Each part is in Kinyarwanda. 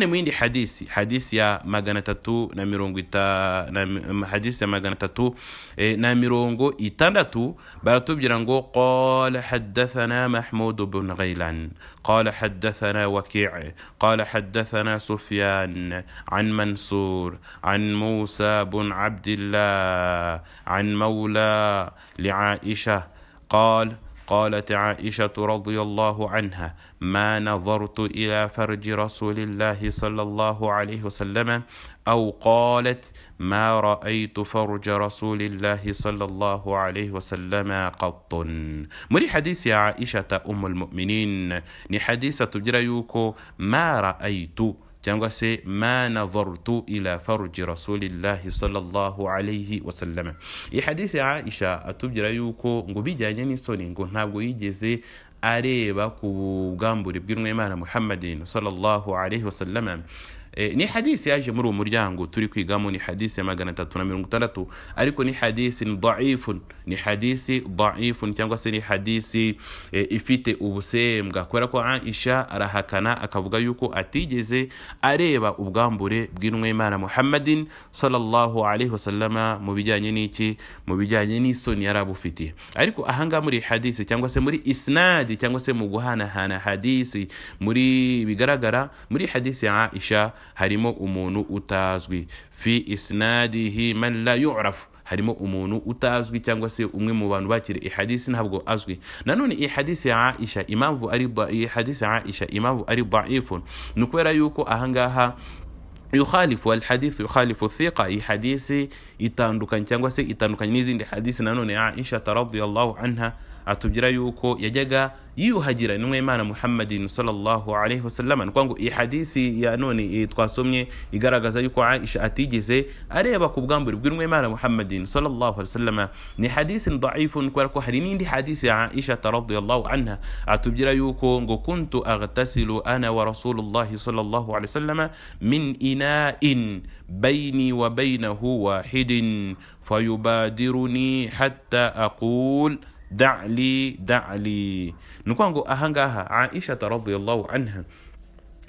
ne mwindi hadisi hadisi ya magana atatu na mirongo ita na hadisi ya magana atatu e, na mirongo itandatu baratubwira ngo qala haddathana mahmud bn ghailan qala haddathana waki' qala haddathana sufyan an mansur an musa bn abdillah an mawla liaisha qala قالت عائشة رضي الله عنها ما نظرت إلى فرج رسول الله صلى الله عليه وسلم أو قالت ما رأيت فرج رسول الله صلى الله عليه وسلم قط مري حديث يا عائشة أم المؤمنين ني حديثة تجريوكو ما رأيت cyangwa se ma nadhartu ila faruji rasulillahi sallallahu alayhi wasalama iyi hadisi ya aisha atubwira yuko ngo bijyanye n'isoni ngo ntabwo yigeze areba ku bwambure bw'inwemana muhammadin sallallahu alayhi wasalama Eh, ni hadisi yaje muri uwo muryango turi kwigamo ni hadisi ya magana atatu na mirongo itandatu ariko ni hadisi ni daifun ni hadisi daifun cyangwa se ni hadisi eh, ifite ubusembwa kubera ko aisha arahakana akavuga yuko atigeze areba ubwambure bw'inwemana muhammadin sallallahu alaihi wasallama mu bijyanye n'iki mu bijyanye n'isoni yari abufitiye ariko ahangaha muri hadisi cyangwa se muri isnadi cyangwa se mu guhanahana hadisi muri bigaragara muri hadisi ya aisha harimo umuntu utazwi fi isnadihi man la yu'rafu harimo umuntu utazwi cyangwa se umwe mu bantu bakira ihadisi ntabwo azwi nanone iyi hadisi ya aisha impamvu ari iyi ya aisha impamvu ari daifun ni ukubera yuko ahangaha yukhalifu alhadithu yukhalifu thiqa iyi hadisi itandukanye cyangwa se itandukanye n'izindi hadisi nanone ya aisha radiyallahu anha atubwira yuko yajyaga yiyuhagira intumwa y'imana muhammadin sallallahu alayhi wasallam ni kwangu iyi hadisi ya none twasomye igaragaza yuko aisha atigeze areba ku bwambure bw'intumwa y'imana muhammadin sallallahu alayhi wasallam ni hadisi dhaifun kubera ko hari n'indi hadisi ya aisha radiyallahu anha atubwira yuko ngo kuntu aghtasilu ana wa rasulullahi sallallahu alayhi wasallam min ina'in baini wa bainahu wahidin fayubadiruni hatta aqul دع لي دع لي نكونغو أهانغاها عائشة رضي الله عنها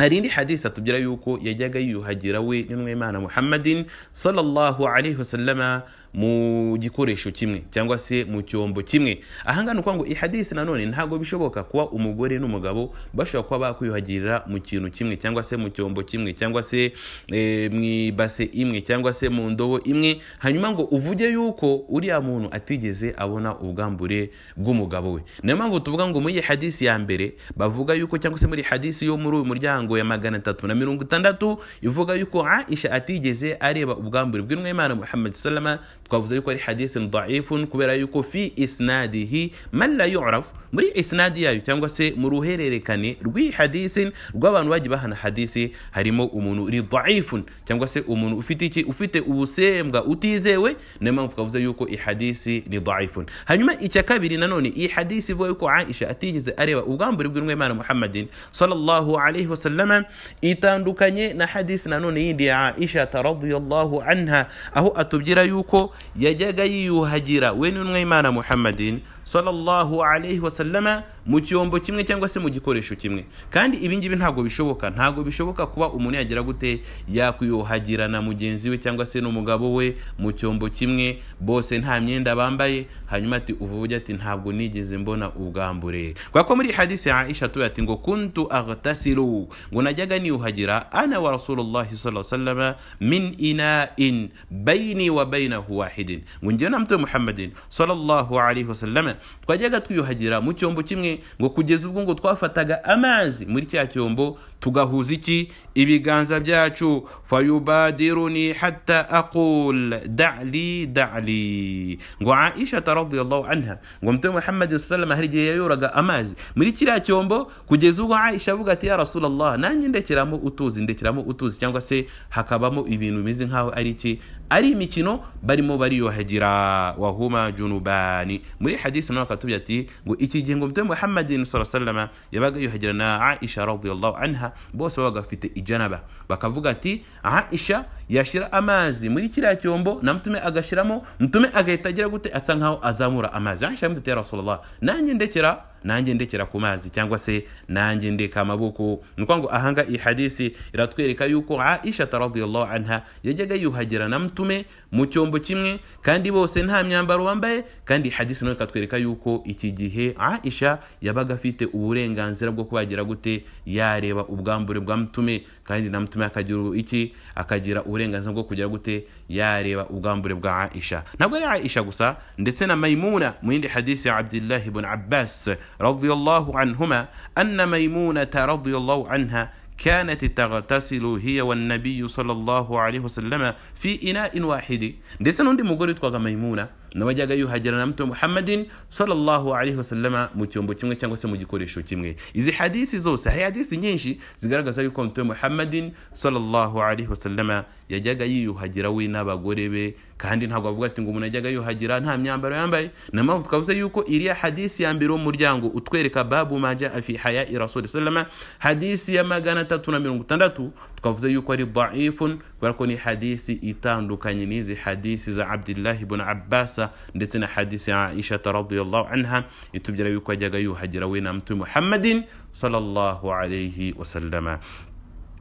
أريني حديثة تبجر يوكو يجاقا يهجر وي محمد صلى الله عليه وسلم mu gikoresho kimwe cyangwa se mu cyombo kimwe ahangana uko ngo ihadisi nanone ntabwo bishoboka kuba umugore n'umugabo bashobora kuba bakwiyuhagirira mu kintu kimwe cyangwa se mu cyombo kimwe cyangwa se eh, mu ibase imwe cyangwa se mu ndobo imwe hanyuma ngo uvuge yuko uriya muntu atigeze abona ubwambure bw'umugabo we niyo mpamvu tuvuga ngo muri iyi hadisi ya mbere bavuga yuko cyangwa se muri hadisi yo muri uyu muryango ya magana atatu na mirongo itandatu ivuga yuko isha atigeze areba ubwambure bw'intumwa y'imana muhammad salama كوزيكو لحديث ضعيف كبير في إسناده من لا يعرف muri isinadi yayo cyangwa se mu ruhererekane rw'iyi hadisi rw'abantu bagiye bahana hadisi harimo umuntu uri daifun cyangwa se umuntu ufite iki ufite ubusembwa utizewe niyo mpamvu twavuze yuko iyi hadisi ni daifun hanyuma icya kabiri nanone iyi hadisi ivuga yuko aisha atigeze areba ubwambure bw'inwemana muhammadin sallallahu alaihi wasallama itandukanye na hadisi nanone yindi ya aisha radiyallahu anha aho atubwira yuko yajyaga yiyuhagira we n'inwemana muhammadin صلى الله عليه وسلم mu cyombo kimwe cyangwa se mu gikoresho kimwe kandi ibi ngibi ntabwo bishoboka ntabwo bishoboka kuba umuntu yagira gute yakwiyohagira na mugenzi we cyangwa se n'umugabo we mu cyombo kimwe bose nta myenda bambaye hanyuma ati uvuge ati ntabwo nigeze mbona ubwambure kubera ko muri hadisi ya Aisha tuba ngo kuntu aghtasilu ngo najyaga niyuhagira ana wa rasulullah sallallahu alaihi wasallam min ina'in wa baynahu wahidin ngo njyewe na mtume Muhammadin sallallahu alaihi wasallam twajyaga twiyuhagira mu cyombo kimwe ngo kugeza ubwo ngo twafataga amazi muri cya cyombo tugahuza iki ibiganza byacu fayubadiruni hatta aqul dali dali ngo aisha radiyallahu anha ngo mtume muhammad sallam hari igihe yayoraga amazi muri kiriya cyombo kugeza ubwo aisha avuga ati ya rasulallah nanjye ndekeramo utuzi ndekeramo utuzi cyangwa se hakabamo ibintu bimeze nk'aho ari iki ari imikino barimo bariyohagira wahuma junubani muri hadisi nawe akatubwira ati ngo iki gihe ngo mtume muhammadin sallama yabaga yuhajira na aisha radiallahu anha bose babaga bafite ijanaba bakavuga ati aisha yashyira amazi muri kiriya cyombo na mutume agashyiramo mutume agahita agira gute asa nkaho azamura amazi aisha yaramutse ya rasulallah nanjye ndekera nanjye ndekera ku mazi cyangwa se nanjye ndeka amaboko ni ukuvuga ngo ahanga iyi hadisi iratwereka yuko aisha radiyallahu anha yajyaga yuhagira na mutume mu cyombo kimwe kandi bose nta myambaro wambaye kandi hadisi nawe ikatwereka yuko iki gihe aisha yabaga afite uburenganzira bwo kubagira gute yareba ubwambure bwa mutume kandi na mutume akagira iki akagira uburenganzira bwo kugira gute yareba ubwambure bwa aisha ntabwo ari aisha gusa ndetse na mayimuna mu yindi hadisi ya abdullahi ibn abbas رضي الله عنهما ان ميمونه رضي الله عنها كانت تغتسل هي والنبي صلى الله عليه وسلم في اناء واحد دي سنون دي مغرد كوغا ميمونة نواجا غيو هجر نمت محمد صلى الله عليه وسلم متيوم بوتيمغي تنغو سمو جيكوري شو تيمغي إذا حديث زو سهي حديث نينشي زيغرق سيكم محمد صلى الله عليه وسلم yajyaga yiyuhagira we n'abagore be kandi ntabwo avuga ati ngo umuntu yajyaga yiyuhagira nta myambaro yambaye na mpamvu twavuze yuko iriya hadisi ya mbere w'umuryango utwereka babu majya afi haya irasuli salama hadisi ya magana atatu na mirongo itandatu twavuze yuko ari daifun kubera ko ni hadisi itandukanye n'izi hadisi za abdillahi bun abasa ndetse na hadisi ya ishata aishata radiallahu anha itubwira yuko yajyaga yiyuhagira we na mtume muhammadin salallahu alayhi wa salama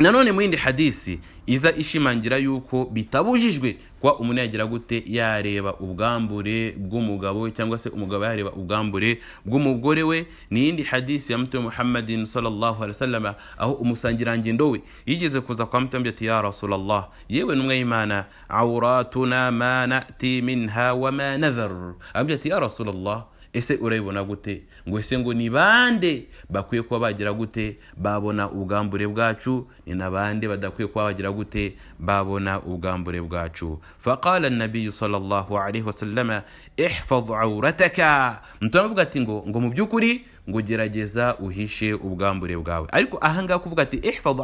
nanone mu yindi hadisi iza ishimangira yuko bitabujijwe kuba umuntu yagira gute yareba ubwambure bw'umugabo cyangwa se umugabo yareba ubwambure bw'umugore we ni iyindi hadisi ya mutume muhammadin sallallahu alaihi wasallam aho umusangirangendo we yigeze kuza kwa mutume ati ya rasulallah yewe numwe y'imana awratuna ma nati minha wa ma nadhar ya rasulallah ese urabibona gute ngo ese ngo ni bande bakwiye kuba bagira gute babona ubwambure bwacu ni na bande badakwiye kuba bagira gute babona ubwambure bwacu faqala nabiyu sallallahu alaihi wasallama ihfazu awurataka avuga ati ngo ngo mu by'ukuri ngo gerageza uhishe ubwambure bwawe ariko ahangaha kuvuga ati ihfazu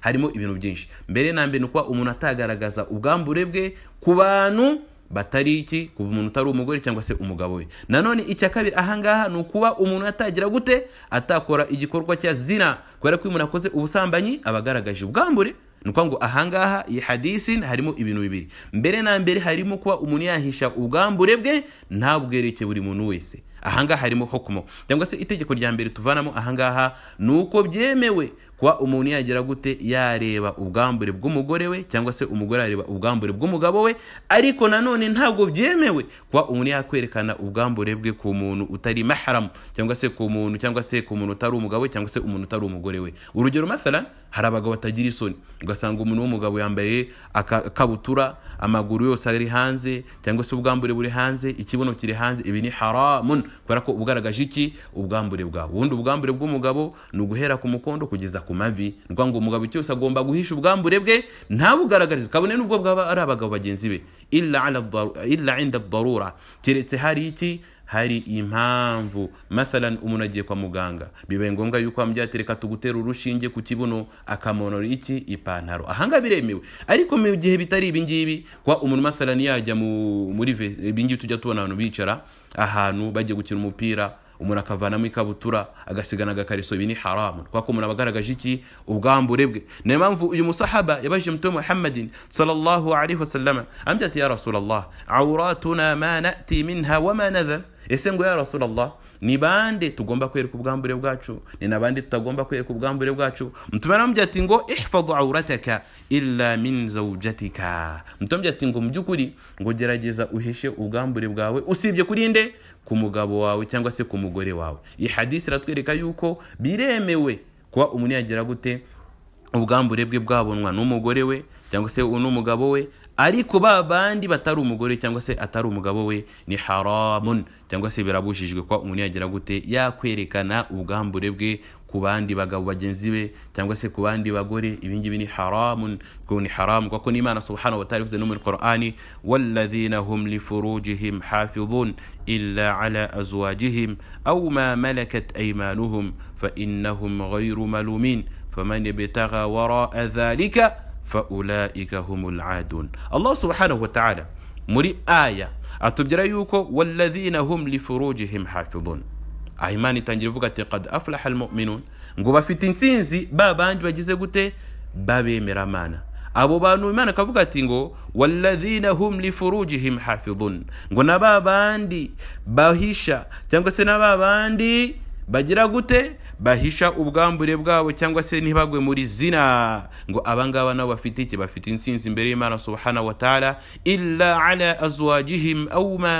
harimo ibintu byinshi mbere na mbere ni uko umuntu atagaragaza ubwambure bwe ku bantu batari iki kuba umuntu utari umugore cyangwa se umugabo we nanone icya kabiri ahangaha ni ukuba umuntu atagira gute atakora igikorwa cya zina kubera ko iyo umuntu akoze ubusambanyi aba agaragaje ubwambure ni ukuvuga ngo ahangaha iyi hadisi harimo ibintu bibiri mbere na mbere harimo kuba umuntu yahisha ubwambure bwe ntabwereke buri muntu wese ahangaha harimo hokumo cyangwa se itegeko rya mbere tuvanamo ahangaha ni uko byemewe kuba umuntu yagira gute yareba ubwambure bw'umugore we cyangwa se umugore yareba ubwambure bw'umugabo we ariko nanone ntabwo byemewe kuba umuntu yakwerekana ubwambure bwe ku muntu utari maharamu cyangwa se ku muntu cyangwa se ku muntu utari umugabo cyangwa se umuntu utari umugore we urugero mathalan hari abagabo batagira isoni ugasanga umuntu w'umugabo yambaye akabutura amaguru yose ari hanze cyangwa se ubwambure buri hanze ikibuno kiri hanze ibi ni haramun kubera ko ugaragaje iki ubwambure bwawe ubundi ubwambure bw'umugabo ni uguhera ku mukondo kugeza ku ku mavi ni ngo umugabo cyose agomba guhisha ubwambure bwe ntabugaragarize kabone n'ubwo bwaba ari abagabo bagenzi be illa inda darura keretse hari iki hari impamvu mathalan umuntu agiye kwa muganga bibaye ngombwa yuko bamujyate reka tugutera urushinge ku kibuno akamonora iki ipantaro ahanga biremewe ariko mu gihe bitari ibingibi kwa umuntu mathalan yajya muri ibingibi tujya tubona abantu bicara ahantu bagiye gukina umupira umuntu akavanamo ikabutura agasigana agakariso ibi ni haramu kubera ko umuntu aba agaragaje iki ubwambure bwe niyo mpamvu uyu musahaba yabajije mutuwe muhammadin sallallahu alayhi wa amubwira ati ya rasulallah awuratuna ma nati minha wa ma nadhan ese ngo ya rasulallah ni bande tugomba kwereka ubwambure bwacu ni na bande tutagomba kwereka ubwambure bwacu mutuma namubwira ati ngo ihfadu aurataka illa min zawjatika mutuma namubwira ati ngo mu by'ukuri ngo gerageza uheshe ubwambure bwawe usibye kuri nde ku mugabo wawe cyangwa se ku mugore wawe iyi hadisi iratwereka yuko biremewe kuba umuntu yagira gute ubwambure bwe bwabonwa n'umugore we cyangwa se n'umugabo we ariko ba bandi batari umugore cyangwa se atari umugabo we ni haramun cyangwa se birabujijwe kwa umuntu yagira gute yakwerekana ubwambure bwe ku bandi bagabo bagenzi be cyangwa se ku bandi bagore ibingibi ni haramun ko ni haram kuko ni imana subhanahu wa ta'ala ivuze no muri Qur'ani walladhina hum li furujihim hafizun illa ala azwajihim aw ma malakat aymanuhum fa innahum ghayru malumin فمن ابتغى وراء ذلك faulaika humul adun allah subhanahu wataala muri aya atubyira yuko walladhina hum lifurujihim hafidhun ah, imana itangira ivuga ati qad aflaha almuminun ngo bafite insinzi ba bandi bagize gute babemera mana abo bantu imana akavuga ati ngo walladhina hum lifurujihim hafidhun ngo na ba bandi bahisha cyangwa se na ba bandi bagira gute bahisha ubwambure bwabo cyangwa se ntibagwe muri zina ngo abangaba nabo bafite iki bafite insinzi imbere y'imana subhanahu wa ta'ala illa ala azwajihim aw ma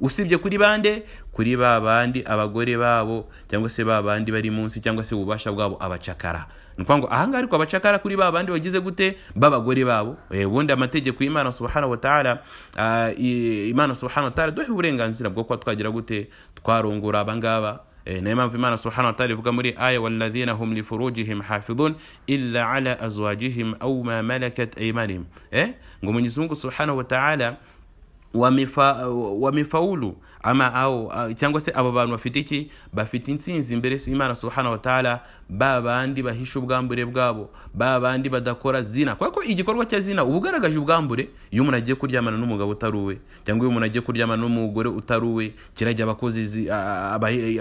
usibye kuri bande kuri ba bandi abagore babo cyangwa se ba bandi bari munsi cyangwa se ububasha bwabo abacakara ni ukuvuga ngo ahangaha ariko abacakara kuri ba bandi bagize gute b'abagore babo eh, ubundi amategeko y'imana subhanahu wa ah, imana subhanahu wa duhe uburenganzira bwo kuba twagira gute twarongora abangaba نعم في معنى سبحانه وتعالى فكمري آية والذين هم لفروجهم حافظون إلا على أزواجهم أو ما ملكت أيمانهم إيه؟ Mwenyezi Mungu Subhanahu wa Ta'ala wamifa wamifaulu ama au cyangwa se abo bantu bafite iki bafite insinzi imbere imana subhanahu wa ta'ala ba bandi bahisha ubwambure bwabo ba bandi badakora zina ko igikorwa cya zina uba ugaragaje ubwambure iyo umuntu agiye kuryamana n'umugabo utaruwe cyangwa iyo umuntu agiye kuryamana n'umugore utaruwe kirajya abakozi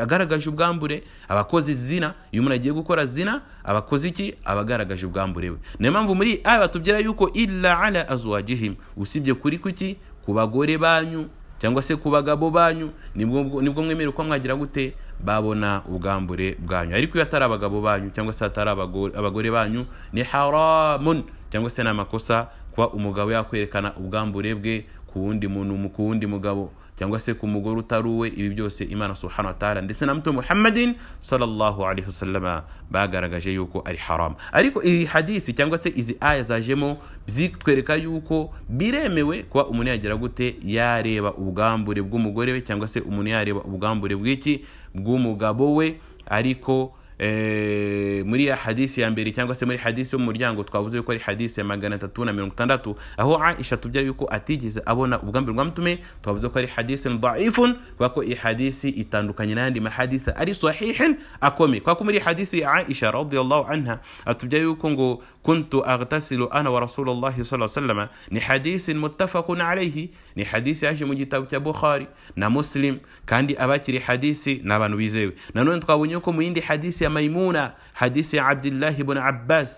agaragaje ubwambure abakozi zina iyo umuntu agiye gukora zina abakozi iki abagaragaje ubwambure we niyo mpamvu muri aya batubwira yuko illa ala azwajihim usibye kuri kuki ku bagore banyu cyangwa se ku bagabo banyu nibwo mwemere uko mwagira gute babona ubwambure bwanyu ariko iyo atari abagabo banyu cyangwa se atari abagore banyu ni haramun cyangwa se ni amakosa kuba umugabo yakwerekana ubwambure bwe ku wundi muntu ku wundi mugabo cyangwa se ku mugore utari uwe ibi byose imana subhanahu wa ndetse na muto muhammadin sallallahu alaihi wasallama bagaragaje yuko ari haram ariko iyi hadisi cyangwa se izi aya zajemo zitwereka yuko biremewe kuba umuntu yagira gute yareba ubwambure bw'umugore we cyangwa se umuntu yareba ubwambure bw'iki bw'umugabo we ariko Eh, muri ya hadisi ya mbere cyangwa se muri hadisi yo mu muryango twavuze yuko ari hadisi ya magana atatu na mirongo itandatu aho aisha tubya yuko atigeze abona ubwambere bwa mutume twavuze ko ari hadisi dhaifun kubera ko iyi hadisi itandukanye n'ayandi mahadisi ari sahihin akomeye kubera ko muri hadisi ya aisha allahu anha atubya yuko ngo kuntu aghtasilu ana wa rasulullahi saa salama ni hadisi muttafaqun arehi ni hadisi yaje mu gitabo cya bukhari na muslim kandi abakiri hadisi ni abantu bizewe nanone twabonye ko mu yindi hadisi ya maimuna hadithi ya abdillahi bnu abbas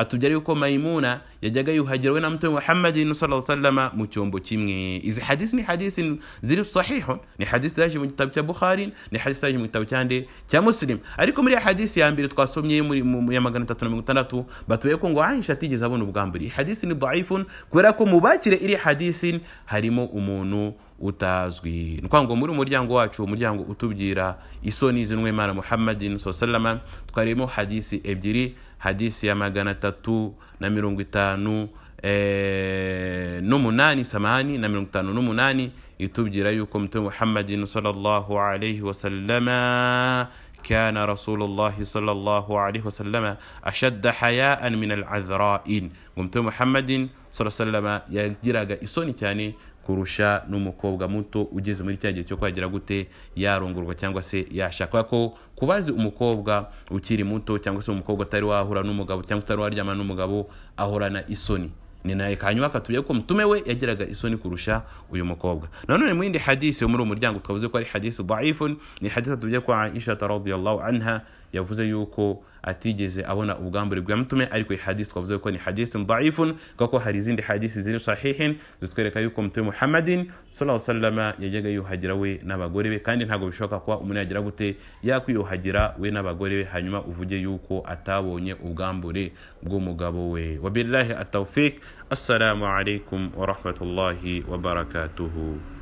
atubwira uko maimuna yajyaga yuhagirwe na mtume muhammadin sala sallama mu cyombo kimwe izi hadithi ni hadithi ziri sahihun ni hadithi zaje mu gitabo cya bukhari ni hadisi zaje mu gitabo cyande cya muslim ariko muri ya hadisi ya mbere twasomye ya magana atatu na mirongo itandatu batuye ko ngo aisha atigeze abona ubwambure hadithi ni dhaifun kubera ko mu iri hadithi harimo umuntu utazwi ni ukuvuga ngo muri umuryango wacu umuryango utubwira isoni z'inwemana muhammadin sosalama twarimo hadisi ebyiri hadisi ya magana atatu na mirongo itanu n'umunani samani na mirongo itanu n'umunani itubwira yuko mutume muhammadin sallallahu alayhi wasallama كان رسول الله صلى الله عليه وسلم أشد حياء من العذراء قمت محمد صلى الله عليه وسلم يجرى إسوني تاني kurusha n'umukobwa muto ugeze muri cya gihe cyo kwagira gute yarongorwa cyangwa se yashakwa ko kubazi umukobwa ukiri muto cyangwa se umukobwa utari wahura n'umugabo cyangwa utari waryama n'umugabo ahorana isoni ni nawe hanyuma akatubwira ko mutume we yagiraga isoni kurusha uyu mukobwa nanone mu yindi hadisi yo muri uwo muryango twavuze ko ari hadisi daifun ni hadisi atubwira ko aisha radiyallahu anha yavuze yuko atigeze abona ubwambure bwa mutume ariko iyi hadisi twavuze ko ni hadisi dhaifun kuko hari izindi hadisi ziri sahihin zitwereka yuko mutume muhammadin sallallahu sallama yajyaga yuhagira we n'abagore be kandi ntabwo bishoboka kuba umuntu yagira gute yakwiyuhagira we n'abagore be hanyuma uvuge yuko atabonye ubwambure bw'umugabo we wabillahi atawfik assalamu alaikum warahmatullahi wabarakatuhu